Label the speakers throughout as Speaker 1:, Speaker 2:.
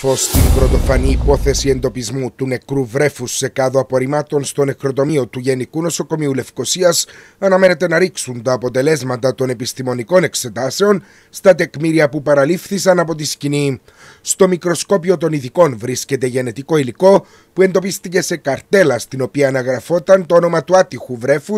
Speaker 1: Φως στην πρωτοφανή υπόθεση εντοπισμού του νεκρού βρέφους σε κάδο απορριμμάτων στο νεκροτομείο του Γενικού Νοσοκομείου Λευκοσίας αναμένεται να ρίξουν τα αποτελέσματα των επιστημονικών εξετάσεων στα τεκμήρια που παραλήφθησαν από τη σκηνή. Στο μικροσκόπιο των ειδικών βρίσκεται γενετικό υλικό που εντοπίστηκε σε καρτέλα στην οποία αναγραφόταν το όνομα του άτυχου βρέφους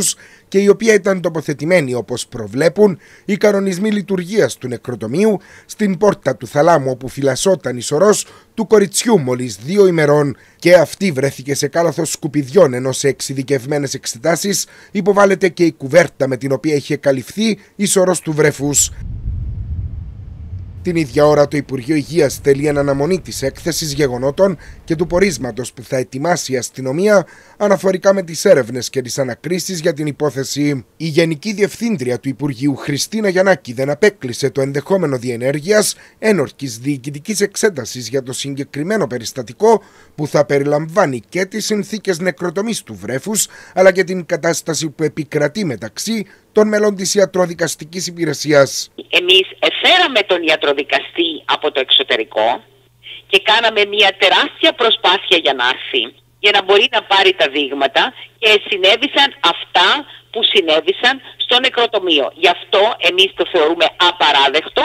Speaker 1: και η οποία ήταν τοποθετημένη όπως προβλέπουν οι κανονισμοί λειτουργίας του νεκροτομείου στην πόρτα του θαλάμου όπου φυλασσόταν ισορρό του κοριτσιού μόλις δύο ημερών και αυτή βρέθηκε σε κάλαθος σκουπιδιών ενώ σε εξειδικευμένες εξετάσεις υποβάλλεται και η κουβέρτα με την οποία είχε καλυφθεί η σωρός του βρεφούς. Την ίδια ώρα το Υπουργείο Υγείας θέλει αναμονή της έκθεσης γεγονότων και του πορίσματος που θα ετοιμάσει η αστυνομία αναφορικά με τις έρευνες και τις ανακρίσεις για την υπόθεση. Η Γενική Διευθύντρια του Υπουργείου Χριστίνα Γιαννάκη δεν απέκλεισε το ενδεχόμενο διενέργειας ένορκης διοικητικής εξέτασης για το συγκεκριμένο περιστατικό που θα περιλαμβάνει και τις συνθήκες νεκροτομής του βρέφους αλλά και την κατάσταση που επικρατεί μεταξύ των μελών της ιατροδικαστικής υπηρεσίας.
Speaker 2: Εμείς εφέραμε τον ιατροδικαστή από το εξωτερικό και κάναμε μια τεράστια προσπάθεια για να έρθει για να μπορεί να πάρει τα δείγματα και συνέβησαν αυτά που συνέβησαν στο νεκροτομείο. Γι' αυτό εμείς το θεωρούμε απαράδεκτο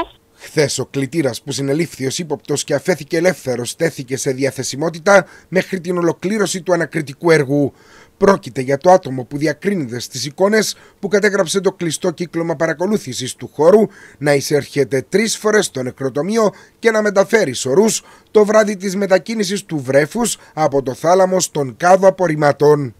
Speaker 1: Χθε ο κλητήρας που συνελήφθη ως ύποπτος και αφέθηκε ελεύθερος τέθηκε σε διαθεσιμότητα μέχρι την ολοκλήρωση του ανακριτικού έργου. Πρόκειται για το άτομο που διακρίνεται στις εικόνες που κατέγραψε το κλειστό κύκλωμα παρακολούθησης του χώρου να εισέρχεται τρεις φορές στο νεκροτομείο και να μεταφέρει σωρούς το βράδυ της μετακίνησης του βρέφους από το θάλαμο στον κάδο απορριμμάτων.